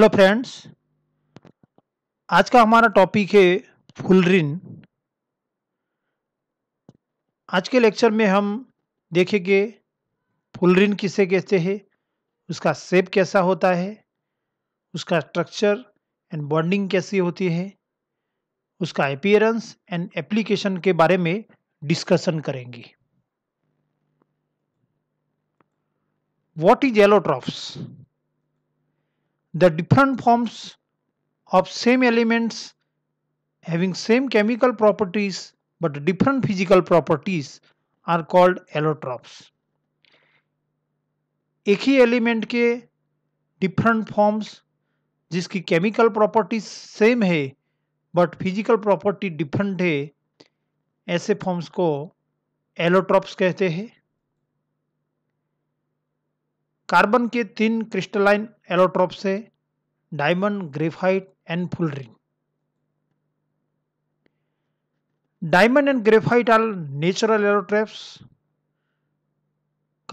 Hello friends आज का हमारा टॉपिक है फुलरिन आज के लेक्चर में हम देखेंगे फुलरिन किसे कहते हैं उसका शेप कैसा होता है उसका स्ट्रक्चर एंड बॉन्डिंग कैसी होती है उसका अपियरेंस एंड एप्लीकेशन के बारे में डिस्कशन करेंगे what is allotropes the different forms of same elements having same chemical properties but different physical properties are called allotropes. ek hi element ke different forms jiski chemical properties same hai but physical property different hai aise forms ko allotropes kehte hain carbon के तीन crystalline allotropes है diamond graphite and fullerene diamond and graphite are natural allotropes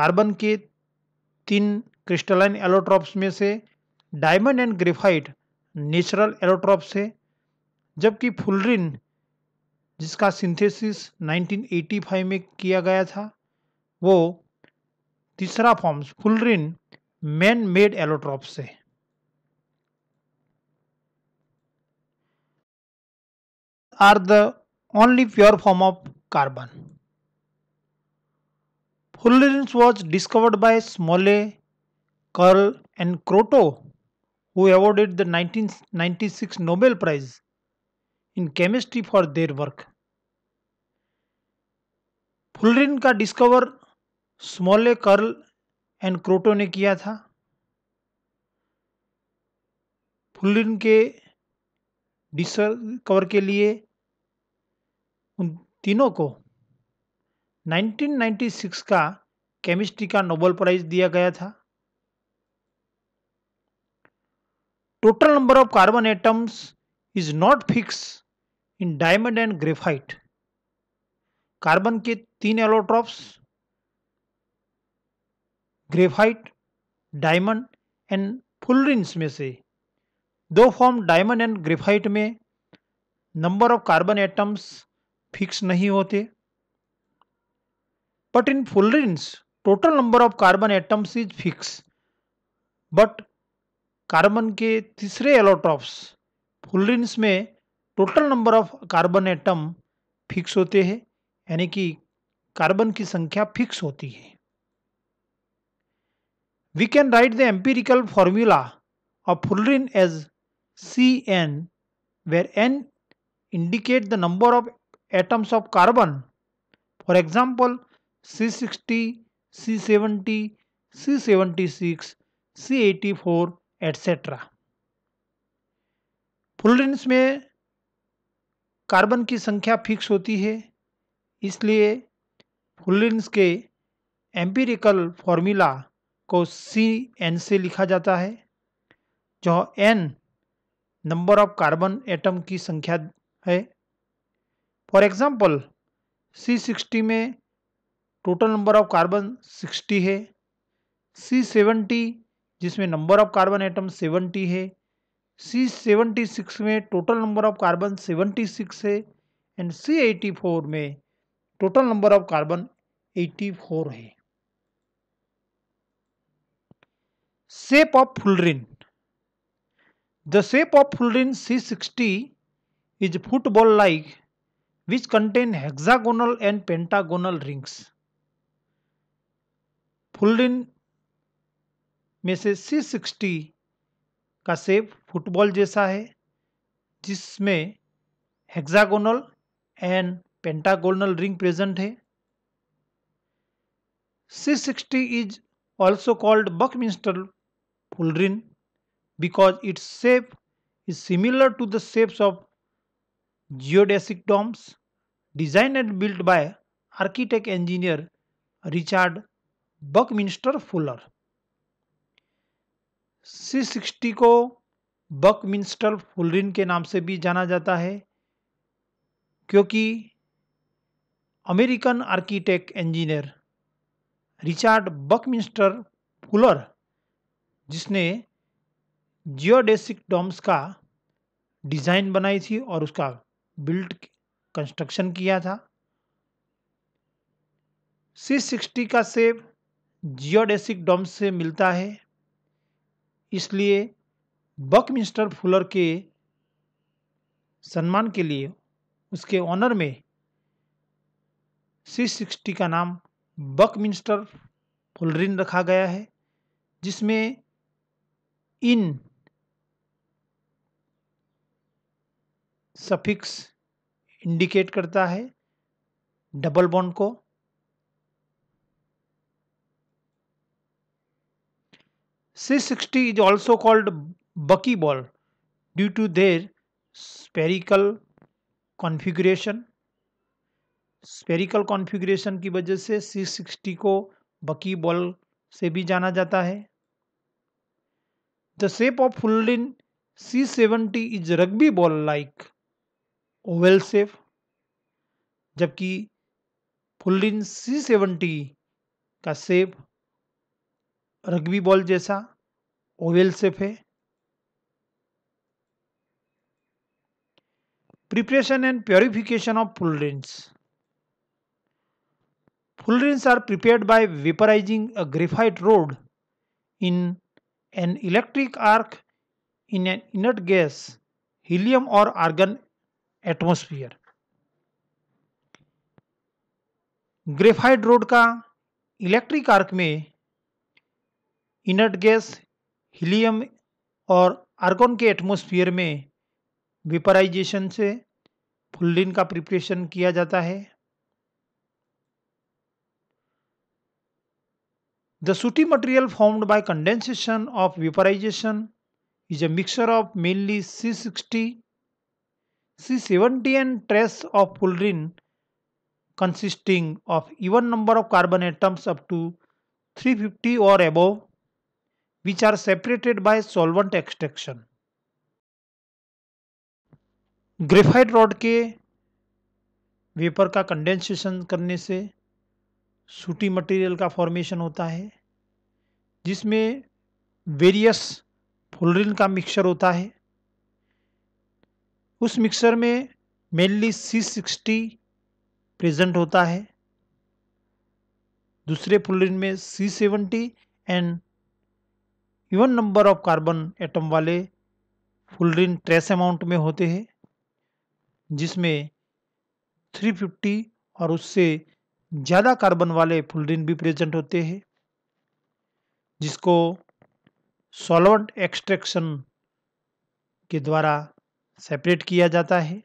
carbon के तीन crystalline allotropes में से diamond and graphite natural allotropes है जबकि fullerene जिसका सिंथेसिस 1985 में किया गया था वो तीसरा form fullerene man made allotrope से are the only pure form of carbon fullerene was discovered by Smalley Curl and Kroto who awarded the 1996 six Nobel prize in chemistry for their work fullerene का discover Smalley Curl and Kroto ने किया था फुलिन के डिसल cover के लिए उन तीनों को 1996 का केमिस्ट्री का नोबेल प्राइज दिया गया था total number of carbon atoms is not fix in diamond and graphite carbon के तीन allotropes graphite diamond and fullerenes में से दो फॉर्म डायमंड एंड ग्रेफाइट में number of carbon atoms fix नहीं होते but in fullerenes total number of carbon atoms is fix but carbon के तीसरे एलोट्रॉप्स फुलरिन्स में total number of carbon atom fix होते हैं यानी कि कार्बन की संख्या फिक्स होती है We can write the empirical formula of fullerene as Cn where n indicate the number of atoms of carbon. For example, C60, C70, C76, C84 etc. फुलरिन्स में carbon की संख्या फिक्स होती है इसलिए फुलरिन्स के एम्पिरिकल फॉर्मूला को सी एन से लिखा जाता है जो N number of carbon atom की संख्या है फॉर एग्ज़ाम्पल सी सिक्सटी में total number of carbon sixty है सी सेवेंटी जिसमें number of carbon atom seventy है सी सेवेंटी सिक्स में total number of carbon seventy six है एंड सी एटी फोर में total number of carbon eighty four है shape of fullerene the shape of fullerene C sixty is football like which contain hexagonal and pentagonal rings fullerene में से सी sixty का सेप football जैसा है जिसमें hexagonal and pentagonal ring present है C sixty is also called Buckminster pulrin because its shape is similar to the shapes of geodesic domes designed and built by architect engineer Richard Buckminster Fuller C sixty को Buckminster fullerene के नाम से भी जाना जाता है क्योंकि American architect engineer Richard Buckminster Fuller जिसने जियोडेसिक डॉम्स का डिज़ाइन बनाई थी और उसका बिल्ट कंस्ट्रक्शन किया था सी सिक्सटी का सेब जियोडेसिक डोम्स से मिलता है इसलिए बकमिंस्टर फुलर के सम्मान के लिए उसके ऑनर में सी सिक्सटी का नाम बकमिंस्टर फुलरिन रखा गया है जिसमें इन सफिक्स इंडिकेट करता है डबल बॉन्ड को C sixty is also called bucky ball due to their spherical configuration spherical configuration की वजह से सी सिक्सटी को बकी बॉल से भी जाना जाता है The shape of Fulden C70 is rugby ball like oval shape जबकि फुल्लिन सी सेवेंटी का शेप रग्बी बॉल जैसा ओवेल शेप है preparation and purification of fullerenes fullerenes are prepared by vaporising a graphite rod in an electric arc in an inert gas, helium or argon atmosphere graphite rod का electric arc में inert gas helium और argon के atmosphere में vaporisation से fullerene का preparation किया जाता है The sooty material formed by condensation of vaporization is a mixture of mainly C60, C70 and trace of fullerene consisting of even number of carbon atoms up to 350 or above which are separated by solvent extraction. Graphite rod के vapour का condensation करने से सूटी material का formation होता है जिसमें various fullerene का मिक्सचर होता है उस मिक्सचर में मेनली सी सिक्सटी प्रेजेंट होता है दूसरे फुलरिन में C seventy and even number of carbon atom वाले फुलरिन ट्रेस अमाउंट में होते हैं जिसमें 350 और उससे ज़्यादा कार्बन वाले फुलरिन भी प्रेजेंट होते हैं जिसको सॉल्वेंट एक्सट्रैक्शन के द्वारा सेपरेट किया जाता है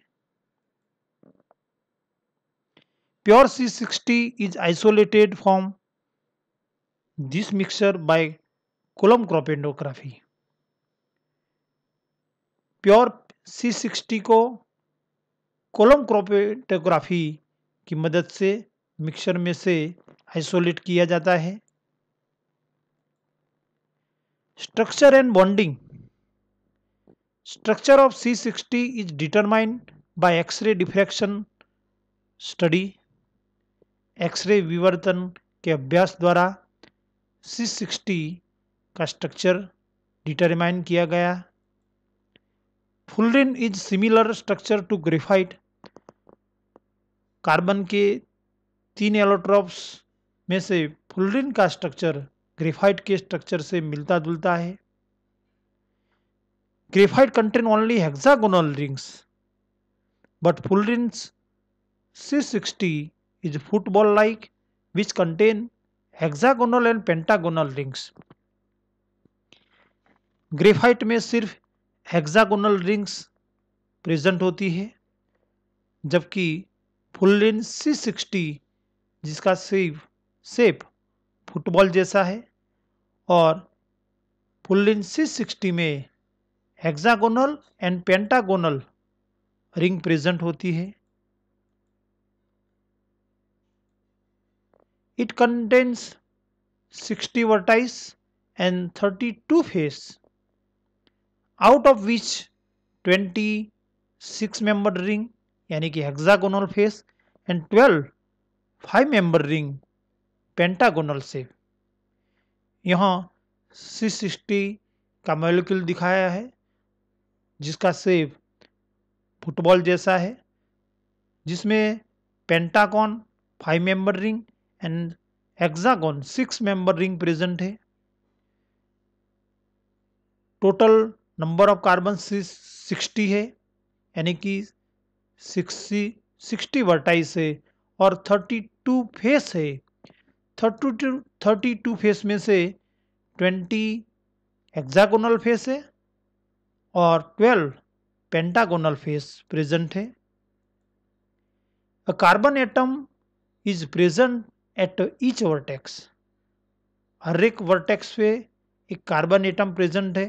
pure C sixty is isolated from this mixture by column chromatography pure C sixty को कोलम क्रोपेटोग्राफी की मदद से मिक्सर में से आइसोलेट किया जाता है structure and bonding structure of C sixty is determined by X ray diffraction study X ray विवर्तन के अभ्यास द्वारा सी सिक्सटी का स्ट्रक्चर डिटरमाइन किया गया fullerene is similar structure to graphite carbon के तीन एलोट्रॉप्स में से फुलरिन का स्ट्रक्चर ग्रेफाइट के स्ट्रक्चर से मिलता जुलता है graphite contain only hexagonal rings but fullerene C sixty is football like which contain hexagonal and pentagonal rings graphite में सिर्फ हेक्सागोनल रिंग्स प्रेजेंट होती है जबकि फुलरिन सी सिक्सटी जिसका सेव सेप फुटबॉल जैसा है और फुल्लिन सिक्स सिक्सटी में hexagonal and pentagonal ring present होती है sixty contains 60 thirty two 32 out of which twenty 26 member ring यानी कि hexagonal face and twelve five member ring pentagonal से यहाँ सी सिक्सटी का मोलिक्यूल दिखाया है जिसका सेप फुटबॉल जैसा है जिसमें pentagon five member ring and hexagon six member ring present है total number of carbon sixty है यानी कि सिक्सटी सिक्सटी वर्टाइस है और थर्टी टू फेस है thirty two thirty two face में से ट्वेंटी एक्जागोनल फेस है और ट्वेल्व पेंटागोनल फेस प्रेजेंट है carbon atom is present at each vertex हर एक वर्टेक्स पे एक कार्बन एटम प्रेजेंट है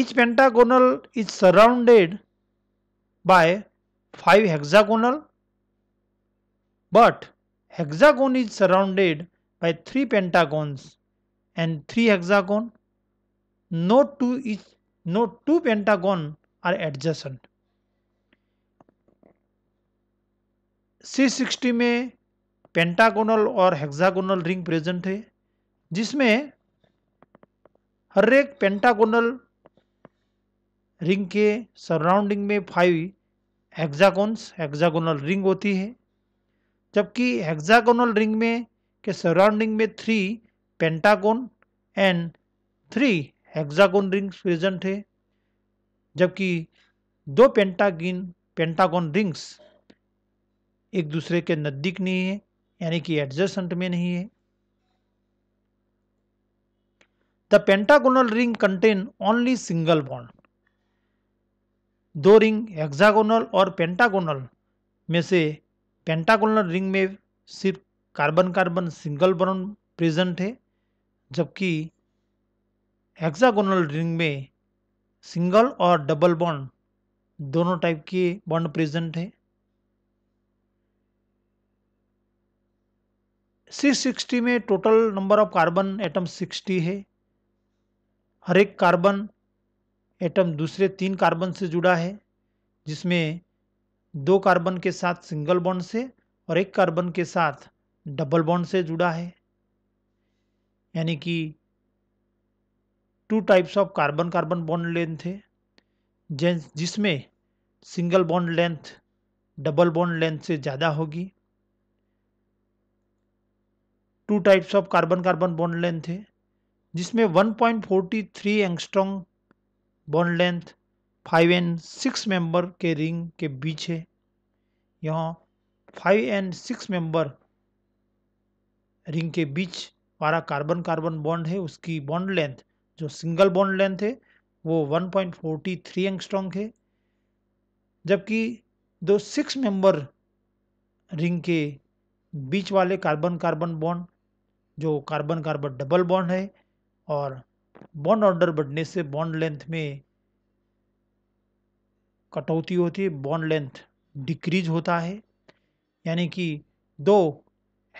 each pentagonal is surrounded by 5 hexagonal but hexagon is surrounded by 3 pentagons and 3 hexagon no two is no two pentagon are adjacent C60 में pentagonal और hexagonal ring present है जिसमें हर एक pentagonal ring के surrounding में five hexagons hexagonal ring होती है जबकि हेक्सागोनल रिंग में के सराउंडिंग में three pentagon and three hexagon rings present है जबकि दो पेंटागिन पेंटागोन रिंग्स एक दूसरे के नज़दीक नहीं है यानी कि एडजस्टेंट में नहीं है the pentagonal ring contain only single bond दो रिंग हेक्सागोनल और पेंटागोनल में से पेंटागोनल रिंग में सिर्फ carbon carbon single bond present है जबकि हेक्सागोनल रिंग में सिंगल और डबल बॉन्ड दोनों टाइप के बॉन्ड प्रेजेंट है सिक्सटी में total number of carbon atom 60 है हर एक कार्बन एटम दूसरे तीन कार्बन से जुड़ा है जिसमें दो कार्बन के साथ सिंगल बॉन्ड से और एक कार्बन के साथ डबल बॉन्ड से जुड़ा है यानी कि two types of carbon carbon bond length है जिसमें single bond length double bond length से ज़्यादा होगी two types of carbon carbon bond length है जिसमें 1.43 angstrom bond length five and six member के रिंग के बीच है यहाँ five and six member ring के बीच वाला कार्बन कार्बन बॉन्ड है उसकी बॉन्ड लेंथ जो सिंगल बॉन्ड लेंथ है वो 1.43 पॉइंट स्ट्रॉन्ग है जबकि दो सिक्स मेंबर रिंग के बीच वाले कार्बन कार्बन बॉन्ड जो कार्बन कार्बन डबल बॉन्ड है और बॉन्ड ऑर्डर बढ़ने से बॉन्ड लेंथ में कटौती होती है बॉन्ड लेंथ डिक्रीज होता है यानी कि दो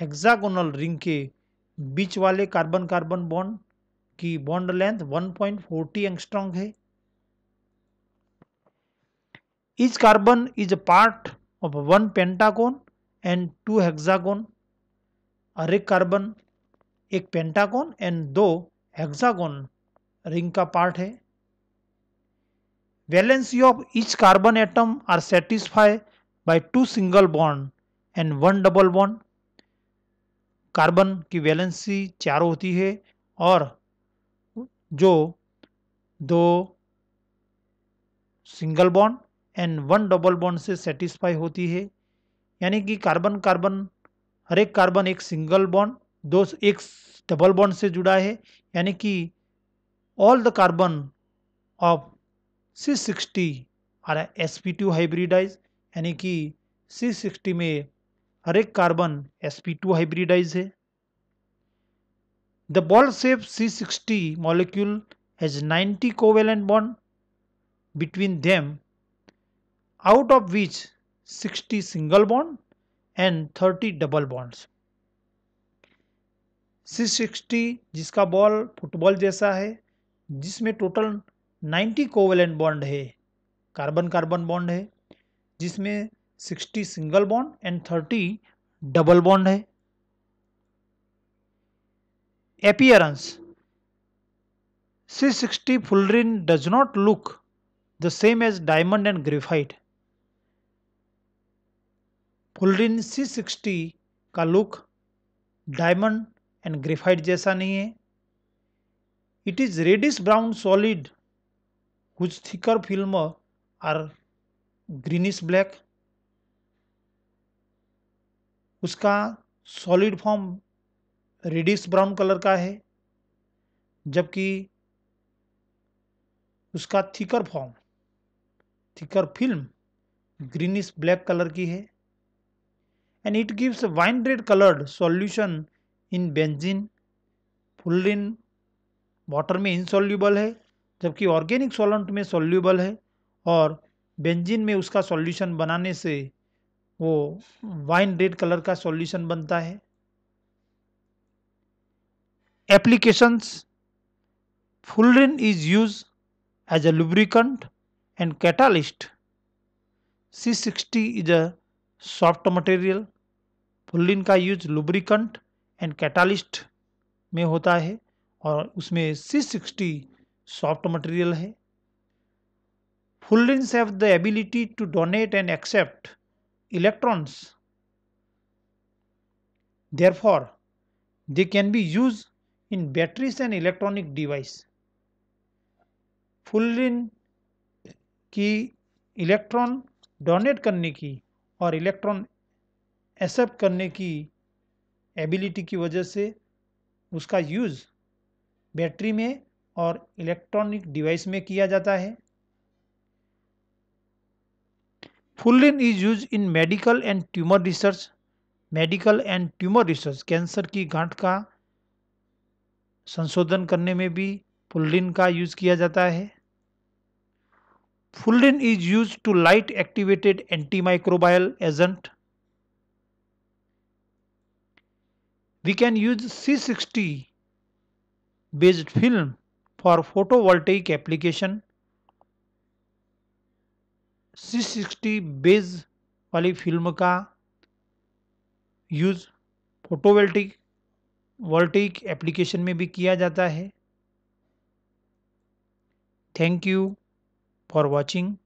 हेक्सागोनल रिंग के बीच वाले कार्बन कार्बन बॉन्ड की बॉन्ड लेंथ 1.40 पॉइंट है each carbon is a part of one pentagon and two hexagon हर एक कार्बन एक पेंटागोन एंड दो हेक्सागोन रिंग का पार्ट है valency of each carbon atom are satisfy by two single bond and one double bond carbon की valency चार होती है और जो दो single bond and one double bond से सेटिस्फाई होती है यानी कि कार्बन कार्बन हर एक कार्बन एक सिंगल बॉन्ड दो एक डबल बॉन्ड से जुड़ा है यानी कि all the carbon of C sixty are S P two hybridize यानी कि सी सिक्सटी में हर एक carbon S P two hybridize है the ball shape C sixty molecule has ninety covalent bond between them out of which sixty single bond and thirty double bonds C sixty जिसका ball football जैसा है जिसमें total ninety covalent bond है carbon carbon bond है जिसमें sixty single bond and thirty double bond है appearance C sixty fullerene does not look the same as diamond and graphite fullerene C sixty का look diamond and graphite जैसा नहीं है it is reddish brown solid whose thicker film are greenish black उसका solid form reddish brown colour का है जबकि उसका thicker form thicker film greenish black colour की है and it gives wine red coloured solution in benzene फुल्लिन water में insoluble है जबकि ऑर्गेनिक सॉलेंट में सॉल्यूबल है और बेंजीन में उसका सॉल्यूशन बनाने से वो वाइन रेड कलर का सॉल्यूशन बनता है applications is use as a lubricant and catalyst C sixty is a soft material fullerene का यूज लुब्रिकंट एंड कैटालिस्ट में होता है और उसमें सी सिक्सटी सॉफ्ट मटेरियल है fullerene have the ability to donate and accept electrons therefore they can be use in batteries and electronic device fullerene की electron donate करने की और इलेक्ट्रॉन एक्सेप्ट करने की एबिलिटी की वजह से उसका यूज़ बैटरी में और इलेक्ट्रॉनिक डिवाइस में किया जाता है fullerene is use in medical and tumour research medical and tumour research cancer की गांठ का संशोधन करने में भी फुलिन का यूज किया जाता है fullerene is use to light activated antimicrobial agent We can use C60 based film for photovoltaic application. C60 base wali film ka use photovoltaic voltaic application mein bhi kiya jata hai thank you for watching